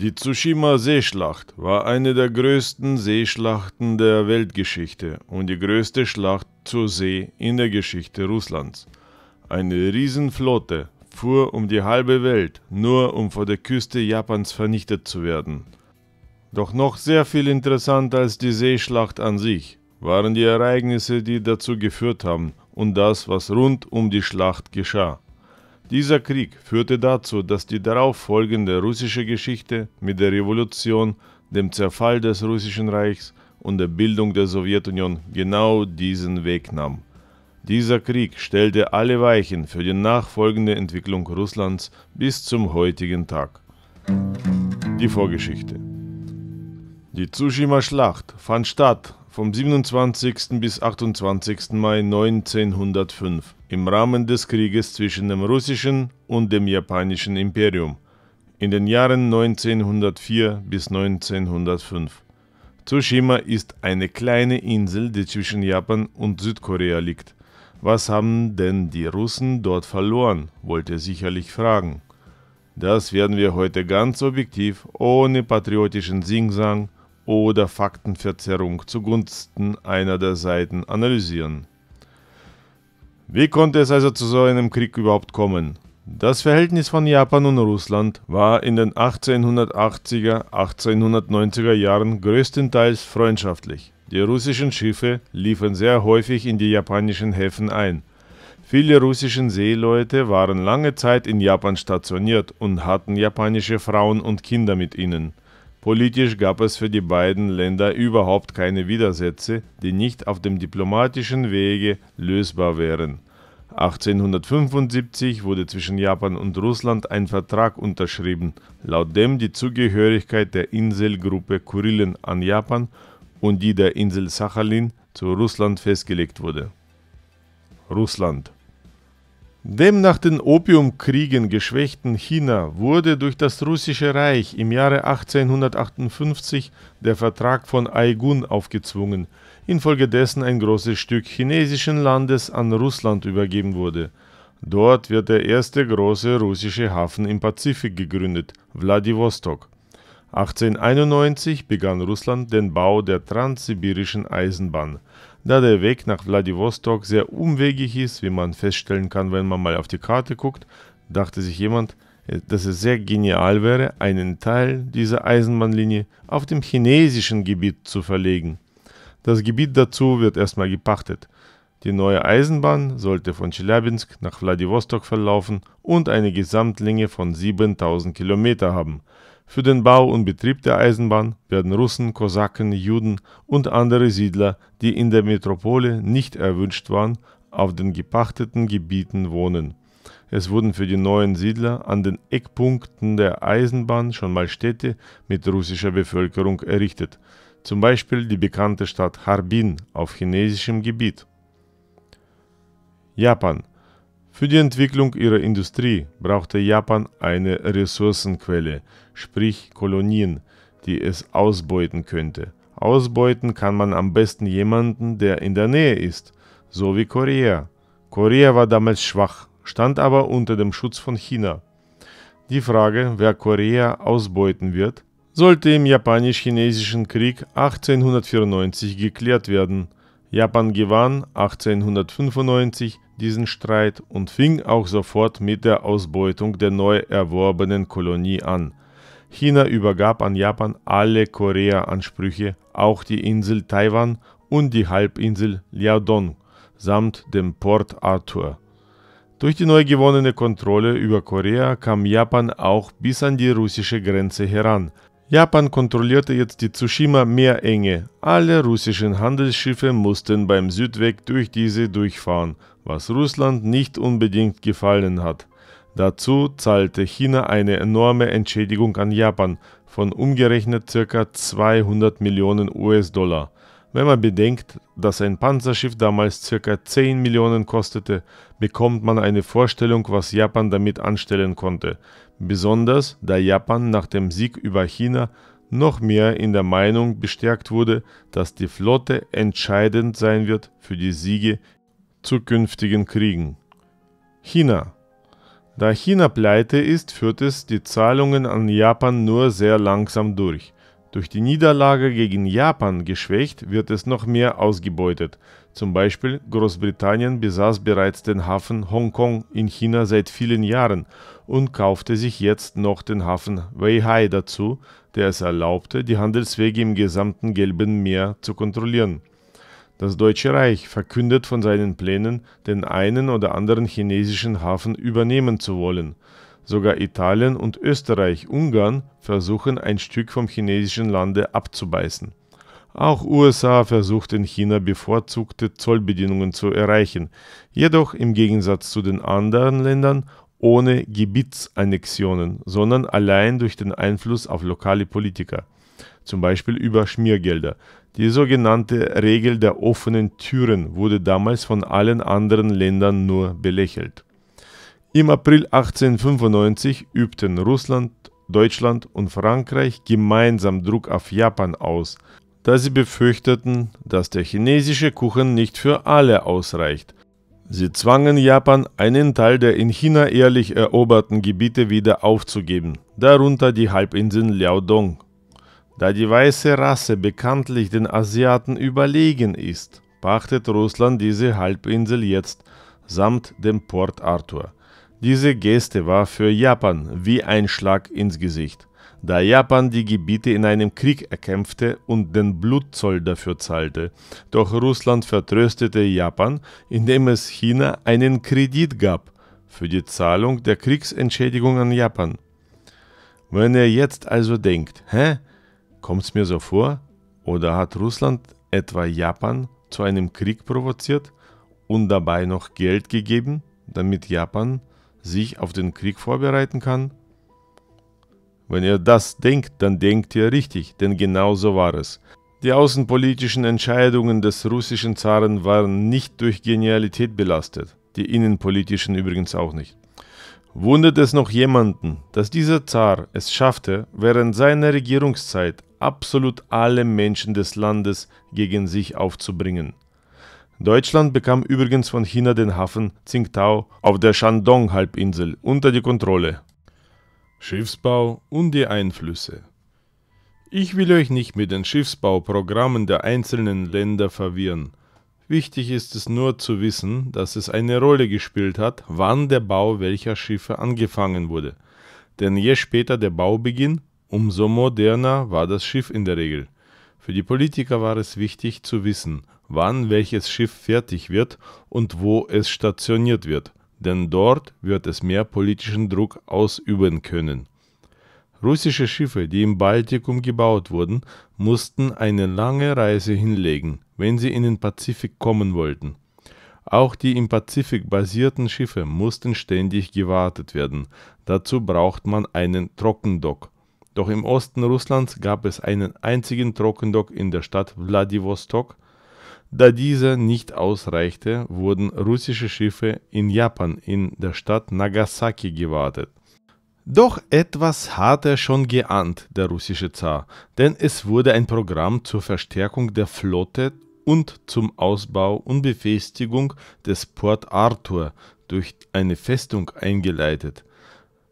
Die Tsushima-Seeschlacht war eine der größten Seeschlachten der Weltgeschichte und die größte Schlacht zur See in der Geschichte Russlands. Eine Riesenflotte fuhr um die halbe Welt, nur um vor der Küste Japans vernichtet zu werden. Doch noch sehr viel interessanter als die Seeschlacht an sich waren die Ereignisse, die dazu geführt haben und das, was rund um die Schlacht geschah. Dieser Krieg führte dazu, dass die darauffolgende russische Geschichte mit der Revolution, dem Zerfall des Russischen Reichs und der Bildung der Sowjetunion genau diesen Weg nahm. Dieser Krieg stellte alle Weichen für die nachfolgende Entwicklung Russlands bis zum heutigen Tag. Die Vorgeschichte. Die Tsushima-Schlacht fand statt vom 27. bis 28. Mai 1905 im Rahmen des Krieges zwischen dem russischen und dem japanischen Imperium in den Jahren 1904 bis 1905. Tsushima ist eine kleine Insel, die zwischen Japan und Südkorea liegt. Was haben denn die Russen dort verloren, wollt ihr sicherlich fragen. Das werden wir heute ganz objektiv, ohne patriotischen Singsang, oder Faktenverzerrung zugunsten einer der Seiten analysieren. Wie konnte es also zu so einem Krieg überhaupt kommen? Das Verhältnis von Japan und Russland war in den 1880er, 1890er Jahren größtenteils freundschaftlich. Die russischen Schiffe liefen sehr häufig in die japanischen Häfen ein. Viele russische Seeleute waren lange Zeit in Japan stationiert und hatten japanische Frauen und Kinder mit ihnen. Politisch gab es für die beiden Länder überhaupt keine Widersätze, die nicht auf dem diplomatischen Wege lösbar wären. 1875 wurde zwischen Japan und Russland ein Vertrag unterschrieben, laut dem die Zugehörigkeit der Inselgruppe Kurilen an Japan und die der Insel Sachalin zu Russland festgelegt wurde. Russland dem nach den Opiumkriegen geschwächten China wurde durch das Russische Reich im Jahre 1858 der Vertrag von Aigun aufgezwungen, infolgedessen ein großes Stück chinesischen Landes an Russland übergeben wurde. Dort wird der erste große russische Hafen im Pazifik gegründet, Wladiwostok. 1891 begann Russland den Bau der transsibirischen Eisenbahn. Da der Weg nach Wladiwostok sehr umwegig ist, wie man feststellen kann, wenn man mal auf die Karte guckt, dachte sich jemand, äh, dass es sehr genial wäre, einen Teil dieser Eisenbahnlinie auf dem chinesischen Gebiet zu verlegen. Das Gebiet dazu wird erstmal gepachtet. Die neue Eisenbahn sollte von Chelyabinsk nach Wladiwostok verlaufen und eine Gesamtlänge von 7000 Kilometer haben – für den Bau und Betrieb der Eisenbahn werden Russen, Kosaken, Juden und andere Siedler, die in der Metropole nicht erwünscht waren, auf den gepachteten Gebieten wohnen. Es wurden für die neuen Siedler an den Eckpunkten der Eisenbahn schon mal Städte mit russischer Bevölkerung errichtet, zum Beispiel die bekannte Stadt Harbin auf chinesischem Gebiet. Japan für die Entwicklung ihrer Industrie brauchte Japan eine Ressourcenquelle, sprich Kolonien, die es ausbeuten könnte. Ausbeuten kann man am besten jemanden, der in der Nähe ist, so wie Korea. Korea war damals schwach, stand aber unter dem Schutz von China. Die Frage, wer Korea ausbeuten wird, sollte im Japanisch-Chinesischen Krieg 1894 geklärt werden. Japan gewann 1895 diesen Streit und fing auch sofort mit der Ausbeutung der neu erworbenen Kolonie an. China übergab an Japan alle Korea-Ansprüche, auch die Insel Taiwan und die Halbinsel Liaodong samt dem Port Arthur. Durch die neu gewonnene Kontrolle über Korea kam Japan auch bis an die russische Grenze heran – Japan kontrollierte jetzt die Tsushima-Meerenge. Alle russischen Handelsschiffe mussten beim Südweg durch diese durchfahren, was Russland nicht unbedingt gefallen hat. Dazu zahlte China eine enorme Entschädigung an Japan von umgerechnet ca. 200 Millionen US-Dollar. Wenn man bedenkt, dass ein Panzerschiff damals ca. 10 Millionen kostete, bekommt man eine Vorstellung, was Japan damit anstellen konnte besonders da Japan nach dem Sieg über China noch mehr in der Meinung bestärkt wurde, dass die Flotte entscheidend sein wird für die Siege zukünftigen Kriegen. China. Da China pleite ist, führt es die Zahlungen an Japan nur sehr langsam durch. Durch die Niederlage gegen Japan geschwächt wird es noch mehr ausgebeutet, zum Beispiel Großbritannien besaß bereits den Hafen Hongkong in China seit vielen Jahren und kaufte sich jetzt noch den Hafen Weihai dazu, der es erlaubte, die Handelswege im gesamten Gelben Meer zu kontrollieren. Das Deutsche Reich verkündet von seinen Plänen, den einen oder anderen chinesischen Hafen übernehmen zu wollen. Sogar Italien und Österreich-Ungarn versuchen ein Stück vom chinesischen Lande abzubeißen. Auch USA versucht in China bevorzugte Zollbedingungen zu erreichen, jedoch im Gegensatz zu den anderen Ländern ohne Gebietsannexionen, sondern allein durch den Einfluss auf lokale Politiker, zum Beispiel über Schmiergelder. Die sogenannte Regel der offenen Türen wurde damals von allen anderen Ländern nur belächelt. Im April 1895 übten Russland, Deutschland und Frankreich gemeinsam Druck auf Japan aus, da sie befürchteten, dass der chinesische Kuchen nicht für alle ausreicht. Sie zwangen Japan, einen Teil der in China ehrlich eroberten Gebiete wieder aufzugeben, darunter die Halbinsel Liaodong. Da die weiße Rasse bekanntlich den Asiaten überlegen ist, pachtet Russland diese Halbinsel jetzt samt dem Port Arthur. Diese Geste war für Japan wie ein Schlag ins Gesicht. Da Japan die Gebiete in einem Krieg erkämpfte und den Blutzoll dafür zahlte, doch Russland vertröstete Japan, indem es China einen Kredit gab für die Zahlung der Kriegsentschädigung an Japan. Wenn ihr jetzt also denkt, hä, kommt's mir so vor, oder hat Russland etwa Japan zu einem Krieg provoziert und dabei noch Geld gegeben, damit Japan sich auf den Krieg vorbereiten kann? Wenn ihr das denkt, dann denkt ihr richtig, denn genau so war es. Die außenpolitischen Entscheidungen des russischen Zaren waren nicht durch Genialität belastet, die innenpolitischen übrigens auch nicht. Wundert es noch jemanden, dass dieser Zar es schaffte, während seiner Regierungszeit absolut alle Menschen des Landes gegen sich aufzubringen. Deutschland bekam übrigens von China den Hafen Tsingtao auf der Shandong-Halbinsel unter die Kontrolle Schiffsbau und die Einflüsse. Ich will euch nicht mit den Schiffsbauprogrammen der einzelnen Länder verwirren. Wichtig ist es nur zu wissen, dass es eine Rolle gespielt hat, wann der Bau welcher Schiffe angefangen wurde. Denn je später der Baubeginn, umso moderner war das Schiff in der Regel. Für die Politiker war es wichtig zu wissen, wann welches Schiff fertig wird und wo es stationiert wird denn dort wird es mehr politischen Druck ausüben können. Russische Schiffe, die im Baltikum gebaut wurden, mussten eine lange Reise hinlegen, wenn sie in den Pazifik kommen wollten. Auch die im Pazifik basierten Schiffe mussten ständig gewartet werden. Dazu braucht man einen Trockendock. Doch im Osten Russlands gab es einen einzigen Trockendock in der Stadt Wladiwostok – da dieser nicht ausreichte, wurden russische Schiffe in Japan in der Stadt Nagasaki gewartet. Doch etwas hat er schon geahnt, der russische Zar, denn es wurde ein Programm zur Verstärkung der Flotte und zum Ausbau und Befestigung des Port Arthur durch eine Festung eingeleitet.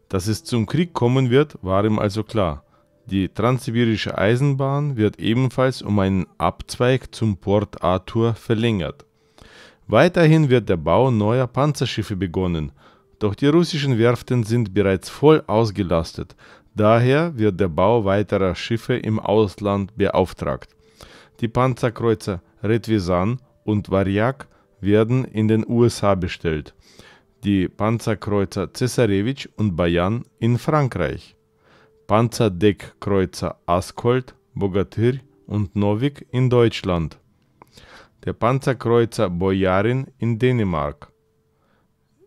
Dass es zum Krieg kommen wird, war ihm also klar. Die Transsibirische Eisenbahn wird ebenfalls um einen Abzweig zum Port Arthur verlängert. Weiterhin wird der Bau neuer Panzerschiffe begonnen, doch die russischen Werften sind bereits voll ausgelastet, daher wird der Bau weiterer Schiffe im Ausland beauftragt. Die Panzerkreuzer Retvisan und Varjak werden in den USA bestellt, die Panzerkreuzer Cesarewitsch und Bayan in Frankreich. Panzerdeckkreuzer Askold, Bogatyr und Novik in Deutschland, der Panzerkreuzer Bojarin in Dänemark.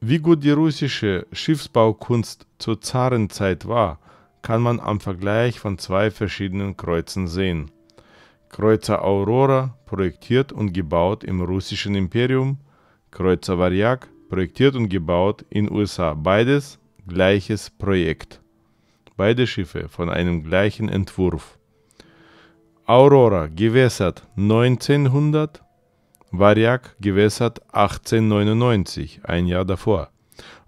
Wie gut die russische Schiffsbaukunst zur Zarenzeit war, kann man am Vergleich von zwei verschiedenen Kreuzen sehen. Kreuzer Aurora, projektiert und gebaut im russischen Imperium, Kreuzer Variak, projektiert und gebaut in USA, beides gleiches Projekt beide Schiffe von einem gleichen Entwurf. Aurora gewässert 1900, Variak gewässert 1899, ein Jahr davor.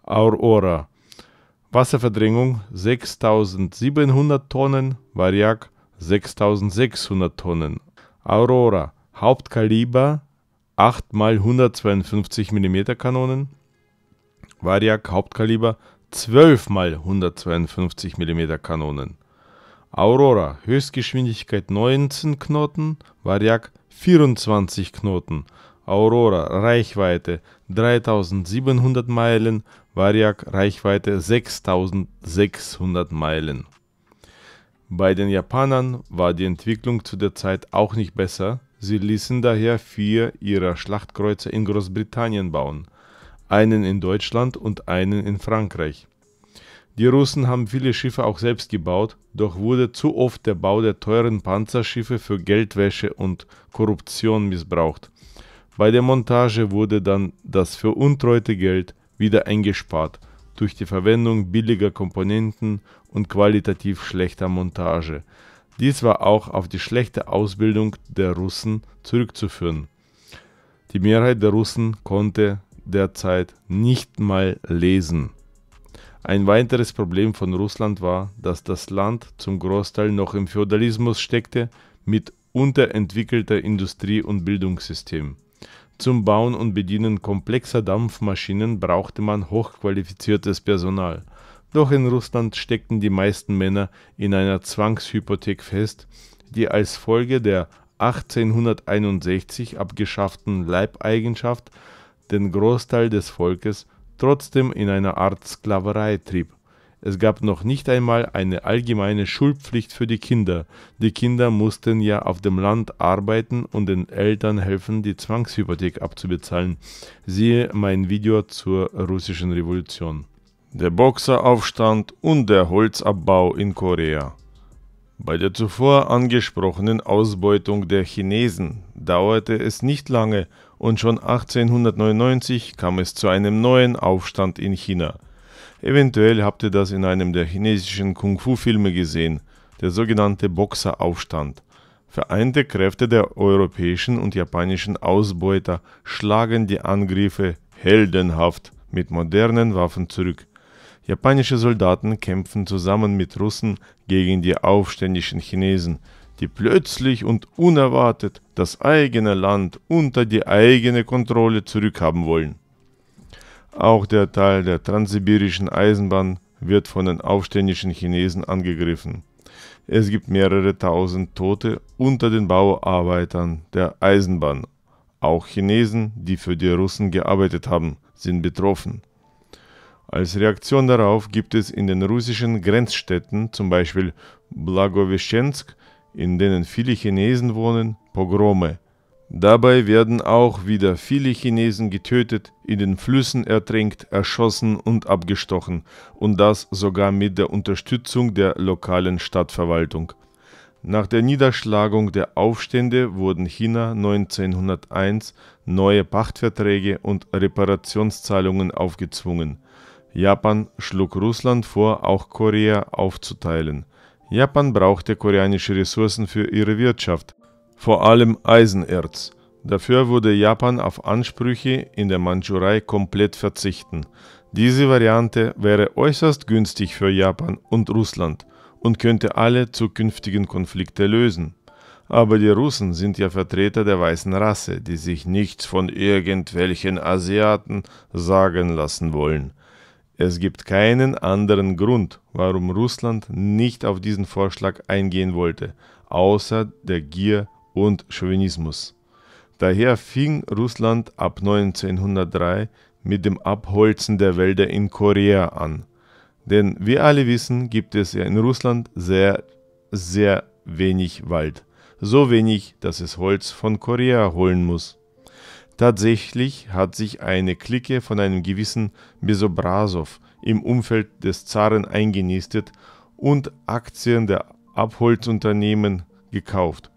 Aurora Wasserverdrängung 6700 Tonnen, Variak 6600 Tonnen. Aurora Hauptkaliber 8 x 152 mm Kanonen, Variak Hauptkaliber 12 mal 152 mm Kanonen. Aurora Höchstgeschwindigkeit 19 Knoten, Variak 24 Knoten. Aurora Reichweite 3700 Meilen, Variak Reichweite 6600 Meilen. Bei den Japanern war die Entwicklung zu der Zeit auch nicht besser. Sie ließen daher vier ihrer Schlachtkreuzer in Großbritannien bauen einen in Deutschland und einen in Frankreich. Die Russen haben viele Schiffe auch selbst gebaut, doch wurde zu oft der Bau der teuren Panzerschiffe für Geldwäsche und Korruption missbraucht. Bei der Montage wurde dann das für Untreute Geld wieder eingespart durch die Verwendung billiger Komponenten und qualitativ schlechter Montage. Dies war auch auf die schlechte Ausbildung der Russen zurückzuführen. Die Mehrheit der Russen konnte derzeit nicht mal lesen. Ein weiteres Problem von Russland war, dass das Land zum Großteil noch im Feudalismus steckte mit unterentwickelter Industrie- und Bildungssystem. Zum Bauen und Bedienen komplexer Dampfmaschinen brauchte man hochqualifiziertes Personal. Doch in Russland steckten die meisten Männer in einer Zwangshypothek fest, die als Folge der 1861 abgeschafften Leibeigenschaft den Großteil des Volkes trotzdem in einer Art Sklaverei trieb. Es gab noch nicht einmal eine allgemeine Schulpflicht für die Kinder. Die Kinder mussten ja auf dem Land arbeiten und den Eltern helfen, die Zwangshypothek abzubezahlen. Siehe mein Video zur russischen Revolution. Der Boxeraufstand und der Holzabbau in Korea. Bei der zuvor angesprochenen Ausbeutung der Chinesen dauerte es nicht lange und schon 1899 kam es zu einem neuen Aufstand in China. Eventuell habt ihr das in einem der chinesischen Kung-Fu-Filme gesehen, der sogenannte Boxeraufstand. Vereinte Kräfte der europäischen und japanischen Ausbeuter schlagen die Angriffe heldenhaft mit modernen Waffen zurück. Japanische Soldaten kämpfen zusammen mit Russen gegen die aufständischen Chinesen, die plötzlich und unerwartet das eigene Land unter die eigene Kontrolle zurückhaben wollen. Auch der Teil der transsibirischen Eisenbahn wird von den aufständischen Chinesen angegriffen. Es gibt mehrere tausend Tote unter den Bauarbeitern der Eisenbahn. Auch Chinesen, die für die Russen gearbeitet haben, sind betroffen. Als Reaktion darauf gibt es in den russischen Grenzstädten, zum Beispiel Blagoveschensk in denen viele Chinesen wohnen, Pogrome. Dabei werden auch wieder viele Chinesen getötet, in den Flüssen ertränkt, erschossen und abgestochen, und das sogar mit der Unterstützung der lokalen Stadtverwaltung. Nach der Niederschlagung der Aufstände wurden China 1901 neue Pachtverträge und Reparationszahlungen aufgezwungen. Japan schlug Russland vor, auch Korea aufzuteilen. Japan brauchte koreanische Ressourcen für ihre Wirtschaft, vor allem Eisenerz. Dafür würde Japan auf Ansprüche in der Mandschurei komplett verzichten. Diese Variante wäre äußerst günstig für Japan und Russland und könnte alle zukünftigen Konflikte lösen. Aber die Russen sind ja Vertreter der weißen Rasse, die sich nichts von irgendwelchen Asiaten sagen lassen wollen. Es gibt keinen anderen Grund, warum Russland nicht auf diesen Vorschlag eingehen wollte, außer der Gier und Chauvinismus. Daher fing Russland ab 1903 mit dem Abholzen der Wälder in Korea an. Denn wie alle wissen, gibt es ja in Russland sehr, sehr wenig Wald. So wenig, dass es Holz von Korea holen muss. Tatsächlich hat sich eine Clique von einem gewissen Besobrasow im Umfeld des Zaren eingenistet und Aktien der Abholzunternehmen gekauft.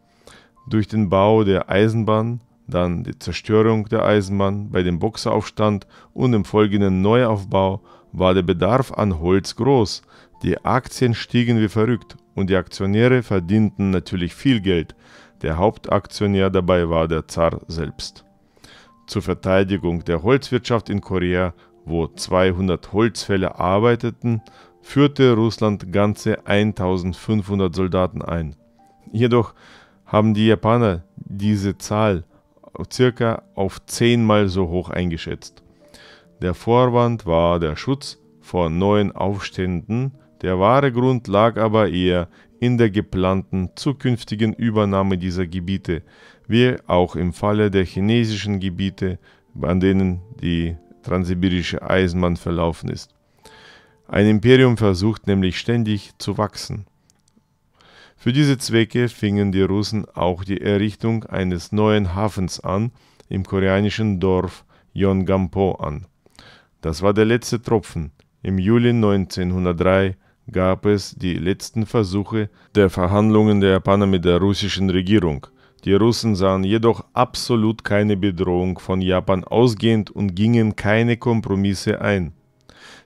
Durch den Bau der Eisenbahn, dann die Zerstörung der Eisenbahn bei dem Boxeraufstand und dem folgenden Neuaufbau war der Bedarf an Holz groß. Die Aktien stiegen wie verrückt und die Aktionäre verdienten natürlich viel Geld. Der Hauptaktionär dabei war der Zar selbst zur Verteidigung der Holzwirtschaft in Korea, wo 200 Holzfäller arbeiteten, führte Russland ganze 1500 Soldaten ein. Jedoch haben die Japaner diese Zahl circa auf zehnmal so hoch eingeschätzt. Der Vorwand war der Schutz vor neuen Aufständen, der wahre Grund lag aber eher in der geplanten zukünftigen Übernahme dieser Gebiete, wie auch im Falle der chinesischen Gebiete, an denen die transsibirische Eisenbahn verlaufen ist. Ein Imperium versucht nämlich ständig zu wachsen. Für diese Zwecke fingen die Russen auch die Errichtung eines neuen Hafens an, im koreanischen Dorf Yongampo an. Das war der letzte Tropfen. Im Juli 1903 gab es die letzten Versuche der Verhandlungen der Japaner mit der russischen Regierung. Die Russen sahen jedoch absolut keine Bedrohung von Japan ausgehend und gingen keine Kompromisse ein.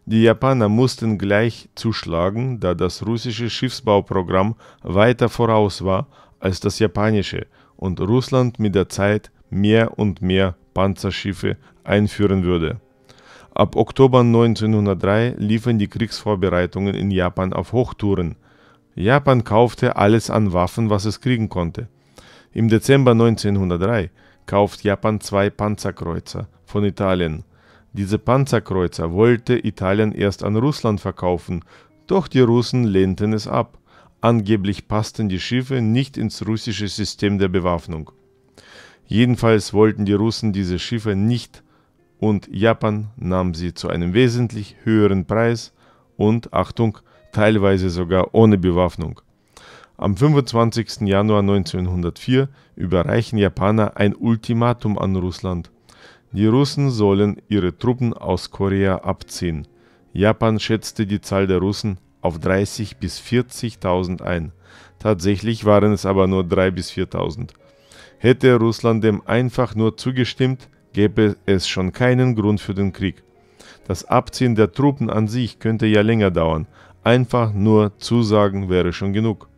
Die Japaner mussten gleich zuschlagen, da das russische Schiffsbauprogramm weiter voraus war als das japanische und Russland mit der Zeit mehr und mehr Panzerschiffe einführen würde. Ab Oktober 1903 liefen die Kriegsvorbereitungen in Japan auf Hochtouren. Japan kaufte alles an Waffen, was es kriegen konnte. Im Dezember 1903 kauft Japan zwei Panzerkreuzer von Italien. Diese Panzerkreuzer wollte Italien erst an Russland verkaufen, doch die Russen lehnten es ab. Angeblich passten die Schiffe nicht ins russische System der Bewaffnung. Jedenfalls wollten die Russen diese Schiffe nicht und Japan nahm sie zu einem wesentlich höheren Preis und Achtung, teilweise sogar ohne Bewaffnung. Am 25. Januar 1904 überreichen Japaner ein Ultimatum an Russland. Die Russen sollen ihre Truppen aus Korea abziehen. Japan schätzte die Zahl der Russen auf 30.000 bis 40.000 ein. Tatsächlich waren es aber nur 3.000 bis 4.000. Hätte Russland dem einfach nur zugestimmt, gäbe es schon keinen Grund für den Krieg. Das Abziehen der Truppen an sich könnte ja länger dauern. Einfach nur Zusagen wäre schon genug.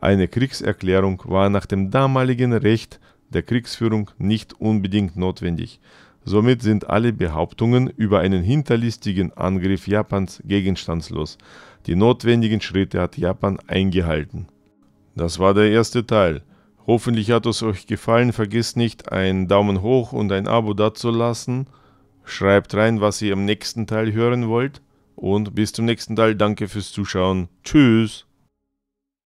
Eine Kriegserklärung war nach dem damaligen Recht der Kriegsführung nicht unbedingt notwendig. Somit sind alle Behauptungen über einen hinterlistigen Angriff Japans gegenstandslos. Die notwendigen Schritte hat Japan eingehalten. Das war der erste Teil. Hoffentlich hat es euch gefallen. Vergesst nicht, einen Daumen hoch und ein Abo dazulassen. Schreibt rein, was ihr im nächsten Teil hören wollt. Und bis zum nächsten Teil. Danke fürs Zuschauen. Tschüss.